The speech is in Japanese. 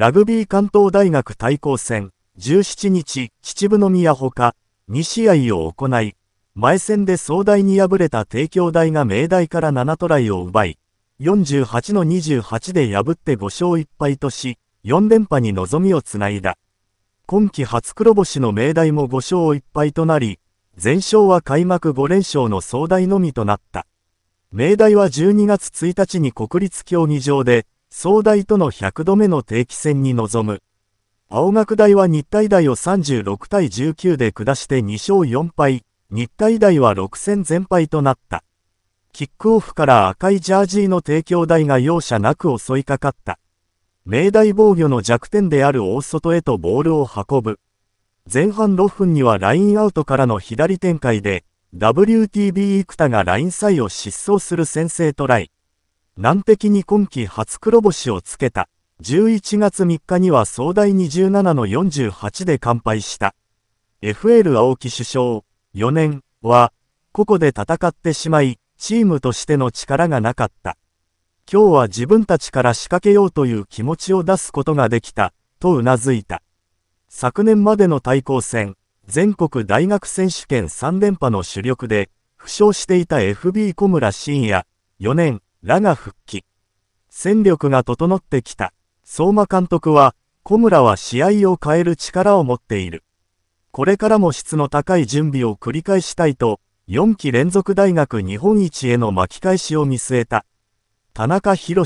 ラグビー関東大学対抗戦17日秩父宮ほか2試合を行い前戦で壮大に敗れた帝京大が明大から7トライを奪い48の28で破って5勝1敗とし4連覇に望みをつないだ今季初黒星の明大も5勝1敗となり全勝は開幕5連勝の壮大のみとなった明大は12月1日に国立競技場で総大との100度目の定期戦に臨む。青学大は日体大を36対19で下して2勝4敗、日体大は6戦全敗となった。キックオフから赤いジャージーの帝京大が容赦なく襲いかかった。明大防御の弱点である大外へとボールを運ぶ。前半6分にはラインアウトからの左展開で、WTB 生田がラインサイを疾走する先制トライ。南敵に今季初黒星をつけた。11月3日には総大27の48で完敗した。FL 青木首相、4年は、ここで戦ってしまい、チームとしての力がなかった。今日は自分たちから仕掛けようという気持ちを出すことができた、とうなずいた。昨年までの対抗戦、全国大学選手権3連覇の主力で、負傷していた FB 小村慎也、4年らが復帰。戦力が整ってきた。相馬監督は、小村は試合を変える力を持っている。これからも質の高い準備を繰り返したいと、4期連続大学日本一への巻き返しを見据えた。田中博